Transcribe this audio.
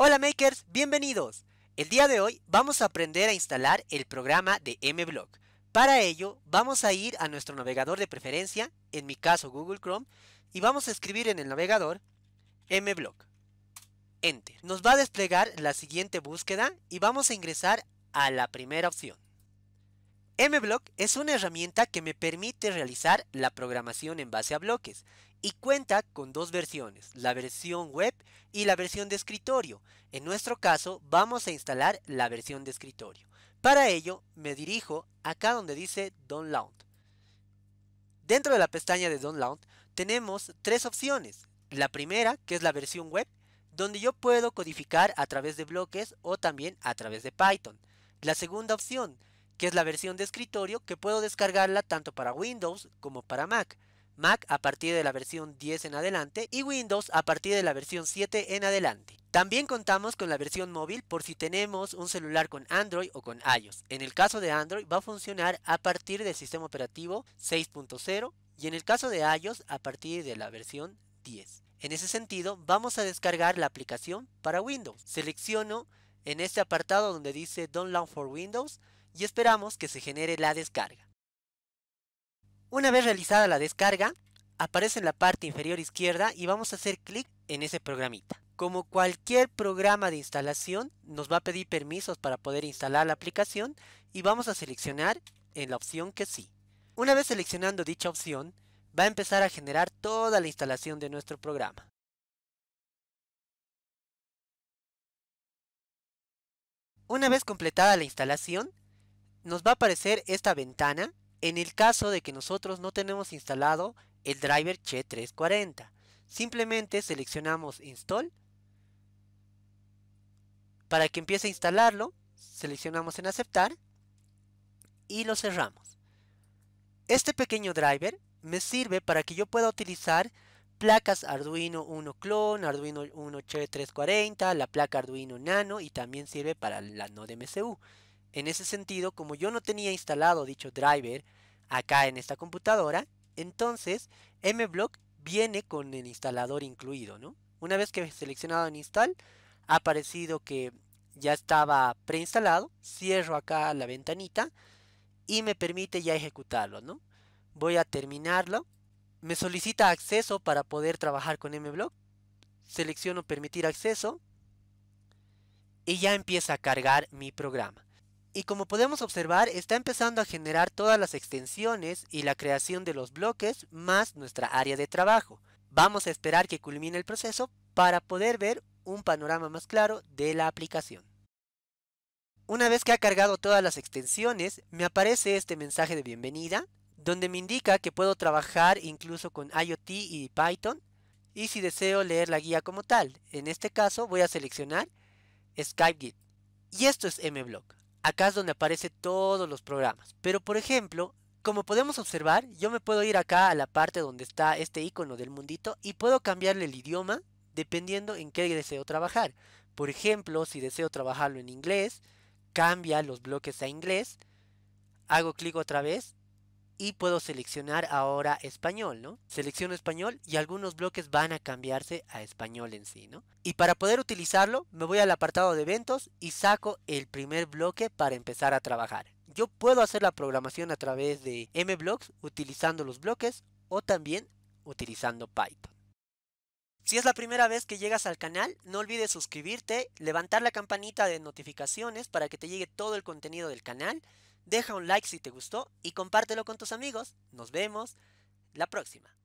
Hola makers, bienvenidos. El día de hoy vamos a aprender a instalar el programa de MBlock. Para ello vamos a ir a nuestro navegador de preferencia, en mi caso Google Chrome, y vamos a escribir en el navegador MBlock. Enter. Nos va a desplegar la siguiente búsqueda y vamos a ingresar a la primera opción. MBlock es una herramienta que me permite realizar la programación en base a bloques y cuenta con dos versiones, la versión web y la versión de escritorio. En nuestro caso vamos a instalar la versión de escritorio. Para ello me dirijo acá donde dice Download. Dentro de la pestaña de Download tenemos tres opciones. La primera, que es la versión web, donde yo puedo codificar a través de bloques o también a través de Python. La segunda opción, que es la versión de escritorio que puedo descargarla tanto para Windows como para Mac. Mac a partir de la versión 10 en adelante y Windows a partir de la versión 7 en adelante. También contamos con la versión móvil por si tenemos un celular con Android o con iOS. En el caso de Android va a funcionar a partir del sistema operativo 6.0 y en el caso de iOS a partir de la versión 10. En ese sentido, vamos a descargar la aplicación para Windows. Selecciono en este apartado donde dice Download for Windows y esperamos que se genere la descarga. Una vez realizada la descarga, aparece en la parte inferior izquierda y vamos a hacer clic en ese programita. Como cualquier programa de instalación, nos va a pedir permisos para poder instalar la aplicación y vamos a seleccionar en la opción que sí. Una vez seleccionando dicha opción, va a empezar a generar toda la instalación de nuestro programa. Una vez completada la instalación, nos va a aparecer esta ventana en el caso de que nosotros no tenemos instalado el driver Che340. Simplemente seleccionamos Install. Para que empiece a instalarlo, seleccionamos en Aceptar y lo cerramos. Este pequeño driver me sirve para que yo pueda utilizar placas Arduino 1 Clone, Arduino 1 Che340, la placa Arduino Nano y también sirve para la NodeMCU. En ese sentido, como yo no tenía instalado dicho driver acá en esta computadora, entonces mBlock viene con el instalador incluido, ¿no? Una vez que he seleccionado en install, ha aparecido que ya estaba preinstalado, cierro acá la ventanita y me permite ya ejecutarlo, ¿no? Voy a terminarlo, me solicita acceso para poder trabajar con mBlock, selecciono permitir acceso y ya empieza a cargar mi programa. Y como podemos observar, está empezando a generar todas las extensiones y la creación de los bloques más nuestra área de trabajo. Vamos a esperar que culmine el proceso para poder ver un panorama más claro de la aplicación. Una vez que ha cargado todas las extensiones, me aparece este mensaje de bienvenida, donde me indica que puedo trabajar incluso con IoT y Python, y si deseo leer la guía como tal. En este caso voy a seleccionar SkypeGit. Y esto es MBlock acá es donde aparecen todos los programas. Pero por ejemplo, como podemos observar, yo me puedo ir acá a la parte donde está este icono del mundito y puedo cambiarle el idioma dependiendo en qué deseo trabajar. Por ejemplo, si deseo trabajarlo en inglés, cambia los bloques a inglés, hago clic otra vez y puedo seleccionar ahora español, ¿no? Selecciono español y algunos bloques van a cambiarse a español en sí, ¿no? Y para poder utilizarlo, me voy al apartado de eventos y saco el primer bloque para empezar a trabajar. Yo puedo hacer la programación a través de mBlocks utilizando los bloques o también utilizando Python. Si es la primera vez que llegas al canal, no olvides suscribirte, levantar la campanita de notificaciones para que te llegue todo el contenido del canal Deja un like si te gustó y compártelo con tus amigos. Nos vemos la próxima.